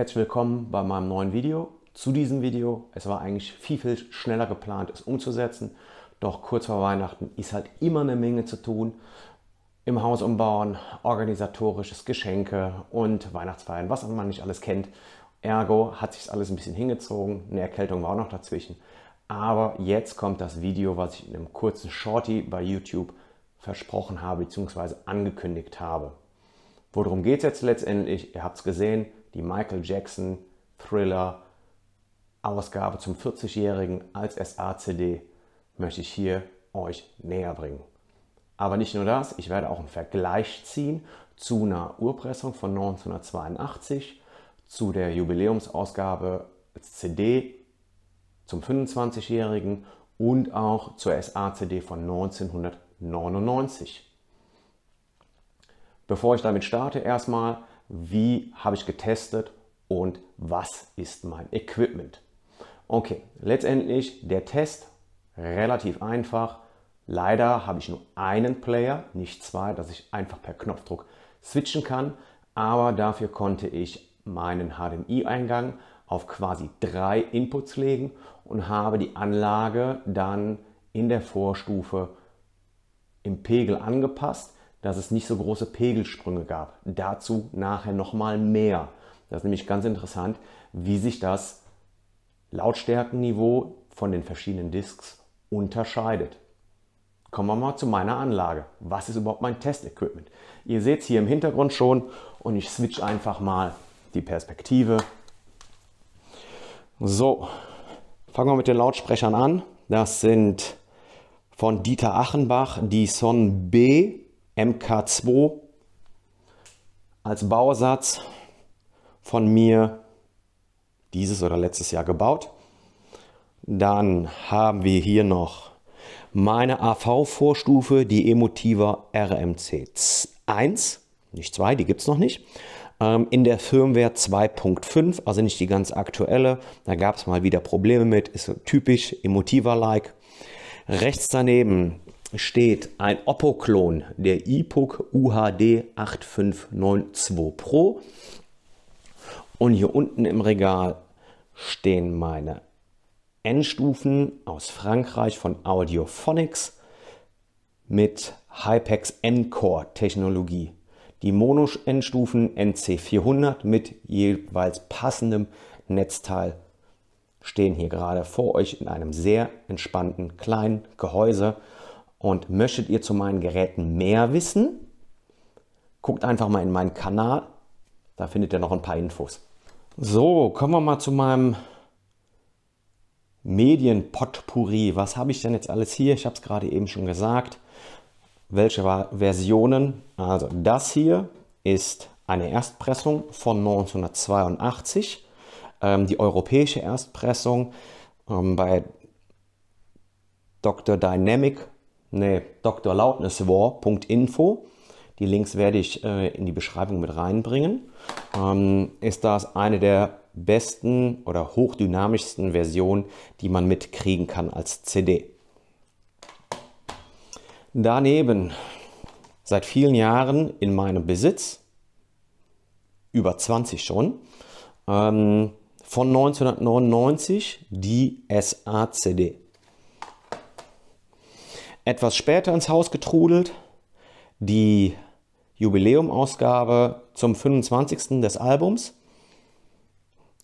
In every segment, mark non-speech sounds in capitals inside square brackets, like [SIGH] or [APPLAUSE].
Herzlich willkommen bei meinem neuen Video. Zu diesem Video, es war eigentlich viel, viel schneller geplant, es umzusetzen. Doch kurz vor Weihnachten ist halt immer eine Menge zu tun. Im Haus umbauen, organisatorisches Geschenke und Weihnachtsfeiern, was man nicht alles kennt. Ergo hat sich alles ein bisschen hingezogen. Eine Erkältung war auch noch dazwischen. Aber jetzt kommt das Video, was ich in einem kurzen Shorty bei YouTube versprochen habe bzw. angekündigt habe. Worum geht es jetzt letztendlich? Ihr habt es gesehen die Michael Jackson Thriller Ausgabe zum 40-Jährigen als SACD möchte ich hier euch näher bringen. Aber nicht nur das, ich werde auch einen Vergleich ziehen zu einer Urpressung von 1982, zu der Jubiläumsausgabe als CD zum 25-Jährigen und auch zur SACD von 1999. Bevor ich damit starte, erstmal wie habe ich getestet und was ist mein Equipment. Okay, letztendlich der Test relativ einfach. Leider habe ich nur einen Player, nicht zwei, dass ich einfach per Knopfdruck switchen kann, aber dafür konnte ich meinen HDMI-Eingang auf quasi drei Inputs legen und habe die Anlage dann in der Vorstufe im Pegel angepasst, dass es nicht so große Pegelsprünge gab. Dazu nachher nochmal mehr. Das ist nämlich ganz interessant, wie sich das Lautstärkenniveau von den verschiedenen Discs unterscheidet. Kommen wir mal zu meiner Anlage. Was ist überhaupt mein Testequipment? Ihr seht es hier im Hintergrund schon und ich switch einfach mal die Perspektive. So, fangen wir mit den Lautsprechern an. Das sind von Dieter Achenbach die Son B MK2 als Bausatz von mir dieses oder letztes Jahr gebaut. Dann haben wir hier noch meine AV-Vorstufe, die Emotiva RMC 1, nicht 2, die gibt es noch nicht, ähm, in der Firmware 2.5, also nicht die ganz aktuelle. Da gab es mal wieder Probleme mit, ist typisch Emotiva-like. Rechts daneben steht ein Oppo-Klon, der iPook UHD 8592 Pro. Und hier unten im Regal stehen meine Endstufen aus Frankreich von Audiophonics mit Hypex Encore Technologie. Die Mono-Endstufen NC400 mit jeweils passendem Netzteil stehen hier gerade vor euch in einem sehr entspannten kleinen Gehäuse und möchtet ihr zu meinen Geräten mehr wissen? Guckt einfach mal in meinen Kanal, da findet ihr noch ein paar Infos. So, kommen wir mal zu meinem Medienpotpourri. Was habe ich denn jetzt alles hier? Ich habe es gerade eben schon gesagt. Welche Versionen? Also das hier ist eine Erstpressung von 1982. Ähm, die europäische Erstpressung ähm, bei Dr. Dynamic nee, drlaubniswar.info. Die Links werde ich äh, in die Beschreibung mit reinbringen. Ähm, ist das eine der besten oder hochdynamischsten Versionen, die man mitkriegen kann als CD. Daneben seit vielen Jahren in meinem Besitz, über 20 schon, ähm, von 1999 die SACD etwas später ins Haus getrudelt. Die Jubiläumausgabe zum 25. des Albums.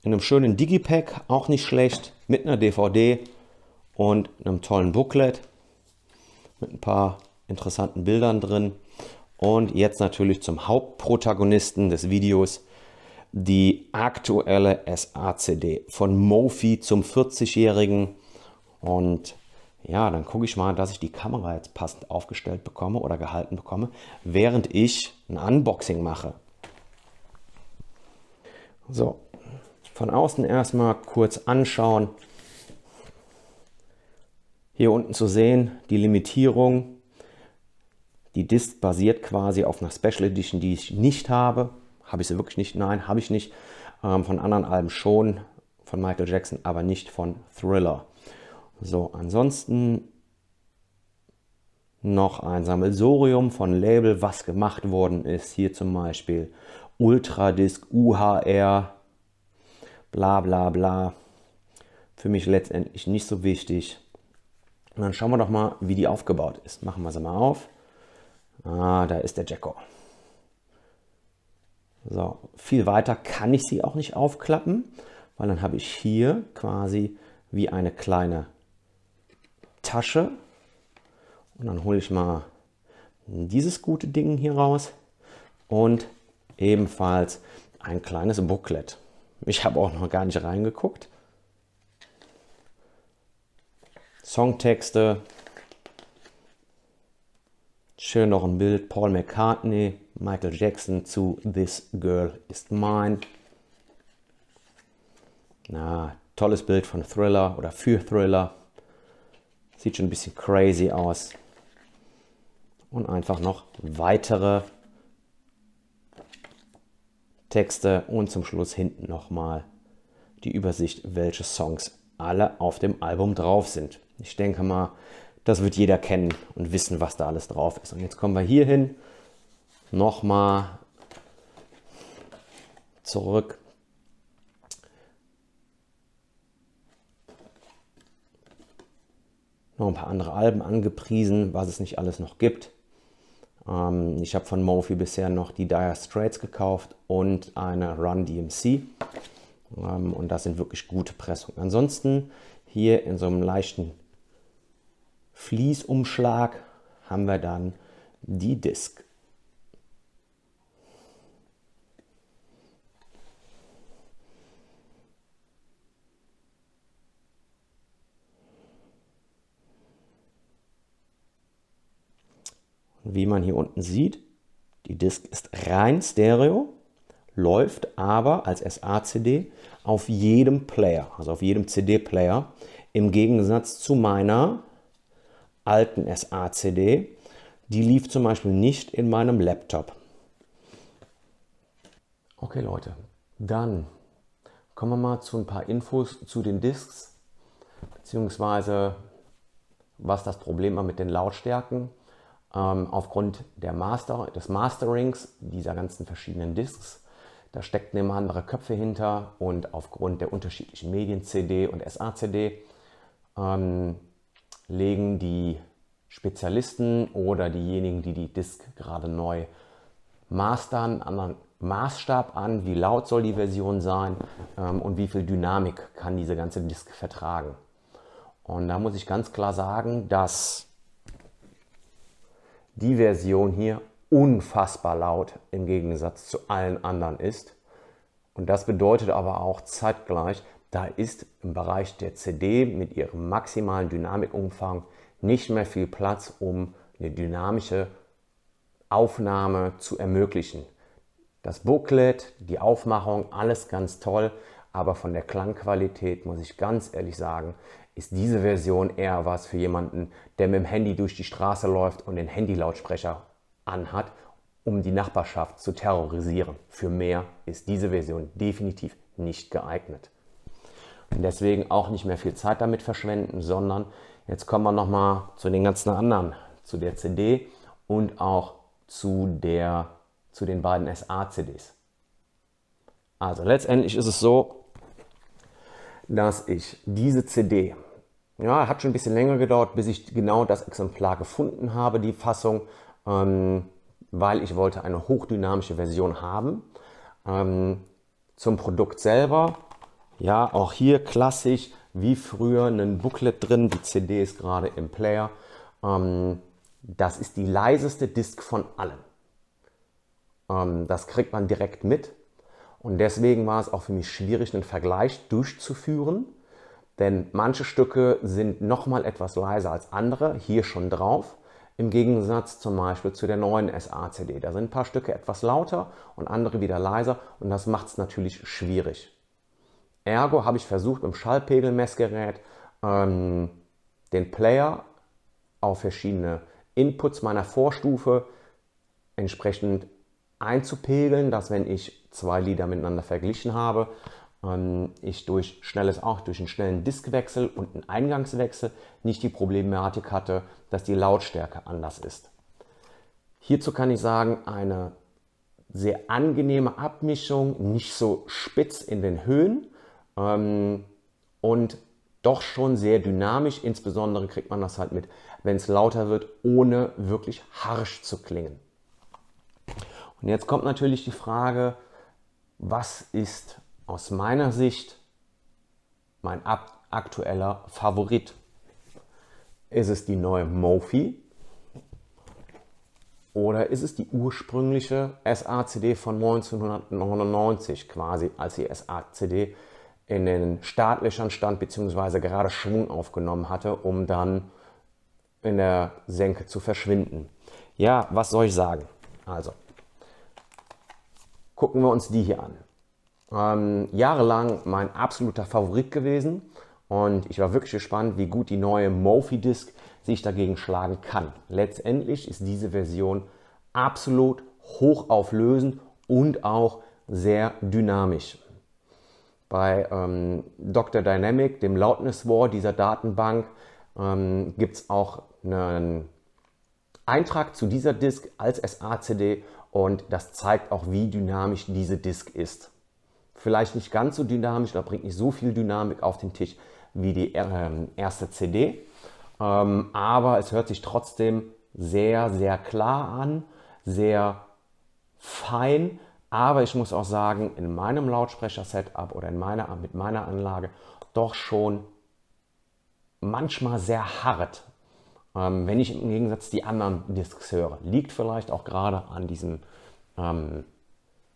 In einem schönen Digipack, auch nicht schlecht, mit einer DVD und einem tollen Booklet mit ein paar interessanten Bildern drin. Und jetzt natürlich zum Hauptprotagonisten des Videos, die aktuelle SACD von Mofi zum 40-Jährigen. Und ja, dann gucke ich mal, dass ich die Kamera jetzt passend aufgestellt bekomme oder gehalten bekomme, während ich ein Unboxing mache. So, von außen erstmal kurz anschauen. Hier unten zu sehen, die Limitierung. Die Disc basiert quasi auf einer Special Edition, die ich nicht habe. Habe ich sie wirklich nicht? Nein, habe ich nicht. Ähm, von anderen Alben schon, von Michael Jackson, aber nicht von Thriller. So, ansonsten noch ein Sammelsorium von Label, was gemacht worden ist. Hier zum Beispiel Ultradisc, UHR, bla bla bla. Für mich letztendlich nicht so wichtig. Und dann schauen wir doch mal, wie die aufgebaut ist. Machen wir sie mal auf. Ah, da ist der Jacko. So, viel weiter kann ich sie auch nicht aufklappen, weil dann habe ich hier quasi wie eine kleine Tasche. Und dann hole ich mal dieses gute Ding hier raus und ebenfalls ein kleines Booklet. Ich habe auch noch gar nicht reingeguckt. Songtexte. Schön noch ein Bild. Paul McCartney, Michael Jackson zu This Girl is Mine. Na, tolles Bild von Thriller oder für Thriller. Sieht schon ein bisschen crazy aus. Und einfach noch weitere Texte und zum Schluss hinten nochmal die Übersicht, welche Songs alle auf dem Album drauf sind. Ich denke mal, das wird jeder kennen und wissen, was da alles drauf ist. Und jetzt kommen wir hier hin, nochmal zurück noch ein paar andere Alben angepriesen, was es nicht alles noch gibt. Ähm, ich habe von Mofi bisher noch die Dire Straits gekauft und eine Run DMC. Ähm, und das sind wirklich gute Pressungen. Ansonsten hier in so einem leichten Fließumschlag haben wir dann die Disc. wie man hier unten sieht, die Disk ist rein Stereo, läuft aber als SACD auf jedem Player, also auf jedem CD-Player, im Gegensatz zu meiner alten SACD. Die lief zum Beispiel nicht in meinem Laptop. Okay Leute, dann kommen wir mal zu ein paar Infos zu den Discs, beziehungsweise was das Problem war mit den Lautstärken. Ähm, aufgrund der Master, des Masterings dieser ganzen verschiedenen Discs. Da steckten immer andere Köpfe hinter und aufgrund der unterschiedlichen Medien CD und SACD ähm, legen die Spezialisten oder diejenigen, die die Disc gerade neu mastern, einen anderen Maßstab an, wie laut soll die Version sein ähm, und wie viel Dynamik kann diese ganze Disc vertragen. Und da muss ich ganz klar sagen, dass die Version hier unfassbar laut im Gegensatz zu allen anderen ist. Und das bedeutet aber auch zeitgleich, da ist im Bereich der CD mit ihrem maximalen Dynamikumfang nicht mehr viel Platz, um eine dynamische Aufnahme zu ermöglichen. Das Booklet, die Aufmachung, alles ganz toll, aber von der Klangqualität muss ich ganz ehrlich sagen, ist diese Version eher was für jemanden, der mit dem Handy durch die Straße läuft und den Handylautsprecher anhat, um die Nachbarschaft zu terrorisieren. Für mehr ist diese Version definitiv nicht geeignet. Und deswegen auch nicht mehr viel Zeit damit verschwenden, sondern jetzt kommen wir nochmal zu den ganzen anderen, zu der CD und auch zu, der, zu den beiden SA-CDs. Also letztendlich ist es so, dass ich diese CD ja, hat schon ein bisschen länger gedauert, bis ich genau das Exemplar gefunden habe, die Fassung, ähm, weil ich wollte eine hochdynamische Version haben. Ähm, zum Produkt selber, ja, auch hier klassisch wie früher ein Booklet drin, die CD ist gerade im Player. Ähm, das ist die leiseste Disk von allen. Ähm, das kriegt man direkt mit. Und deswegen war es auch für mich schwierig, einen Vergleich durchzuführen denn manche Stücke sind nochmal etwas leiser als andere, hier schon drauf. Im Gegensatz zum Beispiel zu der neuen SACD. Da sind ein paar Stücke etwas lauter und andere wieder leiser und das macht es natürlich schwierig. Ergo habe ich versucht, im dem Schallpegelmessgerät ähm, den Player auf verschiedene Inputs meiner Vorstufe entsprechend einzupegeln, dass wenn ich zwei Lieder miteinander verglichen habe, ähm, ich durch schnelles auch durch einen schnellen Diskwechsel und einen Eingangswechsel nicht die Problematik hatte, dass die Lautstärke anders ist. Hierzu kann ich sagen, eine sehr angenehme Abmischung, nicht so spitz in den Höhen ähm, und doch schon sehr dynamisch. Insbesondere kriegt man das halt mit, wenn es lauter wird, ohne wirklich harsch zu klingen. Und jetzt kommt natürlich die Frage, was ist aus meiner Sicht mein aktueller Favorit. Ist es die neue Mophie oder ist es die ursprüngliche SACD von 1999 quasi, als die SACD in den staatlichen stand bzw. gerade Schwung aufgenommen hatte, um dann in der Senke zu verschwinden. Ja, was soll ich sagen? Also, gucken wir uns die hier an ähm, jahrelang mein absoluter Favorit gewesen und ich war wirklich gespannt, wie gut die neue Mophie Disc sich dagegen schlagen kann. Letztendlich ist diese Version absolut hochauflösend und auch sehr dynamisch. Bei ähm, Dr. Dynamic, dem Loudness War dieser Datenbank, ähm, gibt es auch einen Eintrag zu dieser Disk als SACD und das zeigt auch, wie dynamisch diese Disk ist vielleicht nicht ganz so dynamisch oder bringt nicht so viel Dynamik auf den Tisch wie die äh, erste CD. Ähm, aber es hört sich trotzdem sehr, sehr klar an, sehr fein. Aber ich muss auch sagen, in meinem Lautsprecher-Setup oder in meiner, mit meiner Anlage doch schon manchmal sehr hart, ähm, wenn ich im Gegensatz die anderen Discs höre. Liegt vielleicht auch gerade an diesem ähm,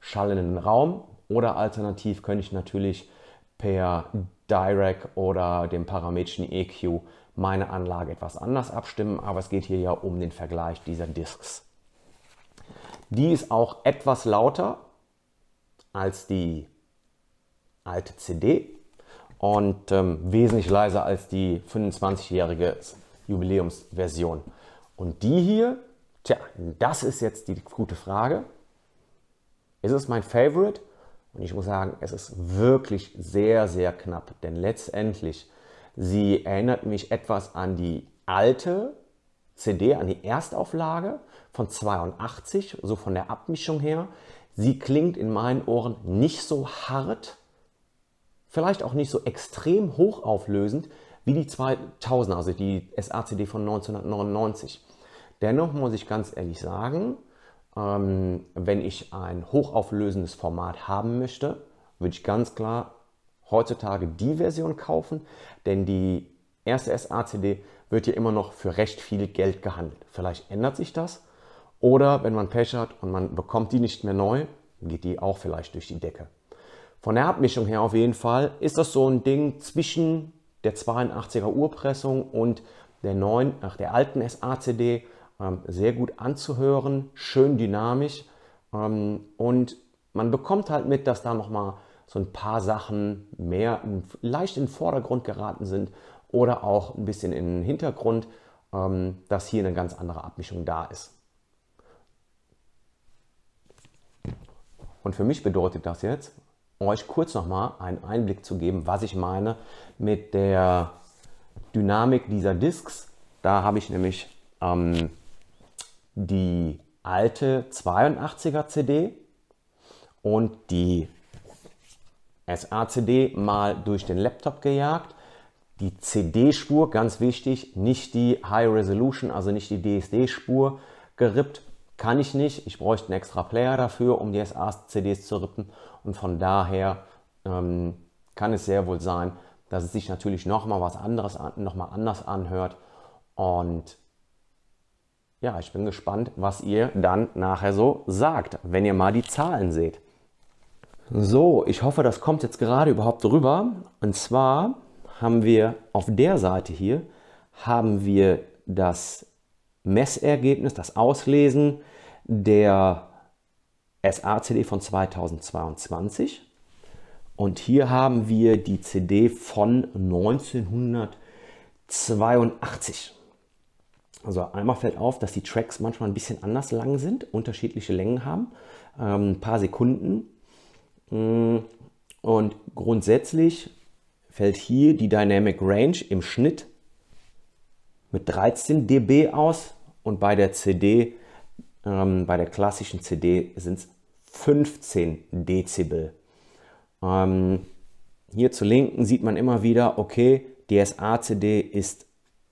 schallenden Raum, oder alternativ könnte ich natürlich per Direct oder dem parametrischen EQ meine Anlage etwas anders abstimmen, aber es geht hier ja um den Vergleich dieser Discs. Die ist auch etwas lauter als die alte CD und ähm, wesentlich leiser als die 25-jährige Jubiläumsversion. Und die hier, tja, das ist jetzt die gute Frage. Ist es mein Favorite und ich muss sagen, es ist wirklich sehr, sehr knapp, denn letztendlich, sie erinnert mich etwas an die alte CD, an die Erstauflage von 82, so von der Abmischung her. Sie klingt in meinen Ohren nicht so hart, vielleicht auch nicht so extrem hochauflösend wie die 2000, also die SACD von 1999. Dennoch muss ich ganz ehrlich sagen, ähm, wenn ich ein hochauflösendes Format haben möchte, würde ich ganz klar heutzutage die Version kaufen, denn die erste SACD wird ja immer noch für recht viel Geld gehandelt. Vielleicht ändert sich das oder wenn man Pech hat und man bekommt die nicht mehr neu, geht die auch vielleicht durch die Decke. Von der Abmischung her auf jeden Fall ist das so ein Ding zwischen der 82er Urpressung und der neuen, nach der alten SACD ähm, sehr gut anzuhören, schön dynamisch ähm, und man bekommt halt mit, dass da nochmal so ein paar Sachen mehr leicht in den Vordergrund geraten sind oder auch ein bisschen in den Hintergrund, ähm, dass hier eine ganz andere Abmischung da ist. Und für mich bedeutet das jetzt, euch kurz nochmal einen Einblick zu geben, was ich meine mit der Dynamik dieser Discs. Da habe ich nämlich ähm, die alte 82er CD und die SACD mal durch den Laptop gejagt. Die CD-Spur, ganz wichtig, nicht die High Resolution, also nicht die DSD-Spur gerippt, kann ich nicht. Ich bräuchte einen extra Player dafür, um die SA-CDs zu rippen. Und von daher ähm, kann es sehr wohl sein, dass es sich natürlich nochmal was anderes, nochmal anders anhört. Und ja, ich bin gespannt, was ihr dann nachher so sagt, wenn ihr mal die Zahlen seht. So, ich hoffe, das kommt jetzt gerade überhaupt rüber. Und zwar haben wir auf der Seite hier, haben wir das Messergebnis, das Auslesen der SACD von 2022. Und hier haben wir die CD von 1982. Also einmal fällt auf, dass die Tracks manchmal ein bisschen anders lang sind, unterschiedliche Längen haben, ähm, ein paar Sekunden. Mm, und grundsätzlich fällt hier die Dynamic Range im Schnitt mit 13 dB aus und bei der CD, ähm, bei der klassischen CD sind es 15 Dezibel. Ähm, hier zu Linken sieht man immer wieder, okay, DSA-CD ist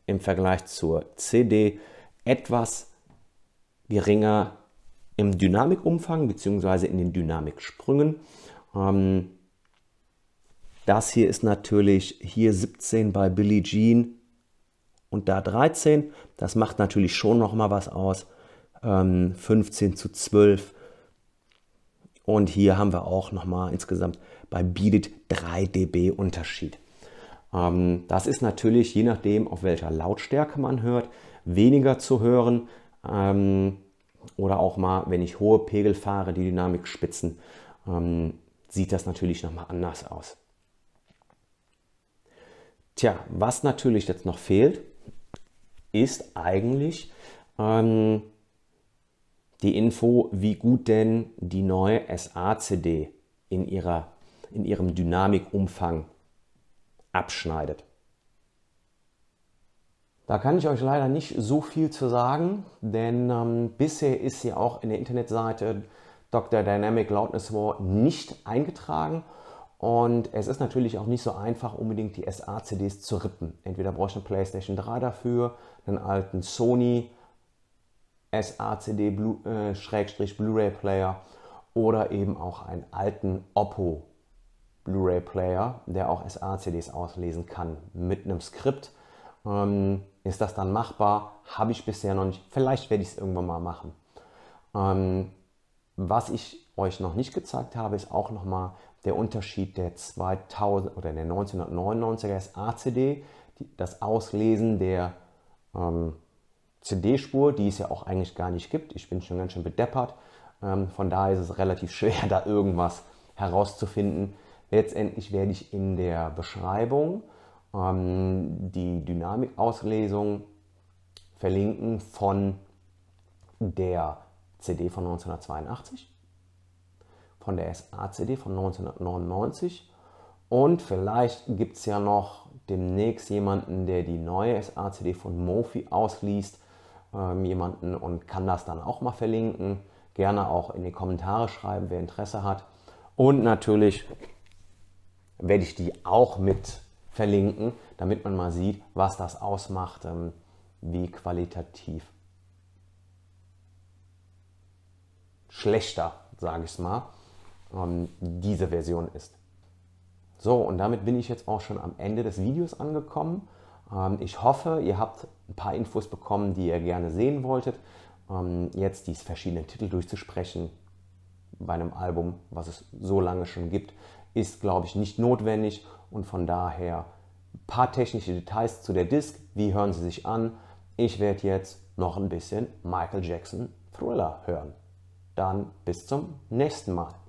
im Vergleich zur CD etwas geringer im Dynamikumfang bzw. in den Dynamiksprüngen. Ähm, das hier ist natürlich hier 17 bei Billie Jean und da 13. Das macht natürlich schon noch mal was aus. 15 ähm, zu 12. Und hier haben wir auch noch mal insgesamt bei Beaded 3 dB Unterschied. Ähm, das ist natürlich, je nachdem, auf welcher Lautstärke man hört, weniger zu hören ähm, oder auch mal, wenn ich hohe Pegel fahre, die Dynamikspitzen, ähm, sieht das natürlich nochmal anders aus. Tja, was natürlich jetzt noch fehlt, ist eigentlich ähm, die Info, wie gut denn die neue SACD in, in ihrem Dynamikumfang abschneidet. Da kann ich euch leider nicht so viel zu sagen, denn ähm, bisher ist sie auch in der Internetseite Dr. Dynamic Loudness War nicht eingetragen. Und es ist natürlich auch nicht so einfach, unbedingt die SA-CDs zu rippen. Entweder brauche ich eine PlayStation 3 dafür, einen alten Sony SA-CD-Blu-ray-Player äh, oder eben auch einen alten Oppo Blu-ray-Player, der auch SA-CDs auslesen kann mit einem Skript. Ähm, ist das dann machbar? Habe ich bisher noch nicht. Vielleicht werde ich es irgendwann mal machen. Ähm, was ich euch noch nicht gezeigt habe, ist auch nochmal der Unterschied der 2000 oder der 1999er SA-CD, das Auslesen der ähm, CD-Spur, die es ja auch eigentlich gar nicht gibt. Ich bin schon ganz schön bedeppert. Ähm, von daher ist es relativ [LAUGHS] schwer, da irgendwas herauszufinden. Letztendlich werde ich in der Beschreibung ähm, die Dynamikauslesung verlinken von der CD von 1982, von der SACD von 1999 und vielleicht gibt es ja noch demnächst jemanden, der die neue SACD von Mofi ausliest, ähm, jemanden und kann das dann auch mal verlinken. Gerne auch in die Kommentare schreiben, wer Interesse hat. Und natürlich werde ich die auch mit verlinken, damit man mal sieht, was das ausmacht, ähm, wie qualitativ schlechter, sage ich es mal, ähm, diese Version ist. So, und damit bin ich jetzt auch schon am Ende des Videos angekommen. Ähm, ich hoffe, ihr habt ein paar Infos bekommen, die ihr gerne sehen wolltet. Jetzt diese verschiedenen Titel durchzusprechen bei einem Album, was es so lange schon gibt, ist, glaube ich, nicht notwendig und von daher ein paar technische Details zu der Disc. Wie hören sie sich an? Ich werde jetzt noch ein bisschen Michael Jackson Thriller hören. Dann bis zum nächsten Mal.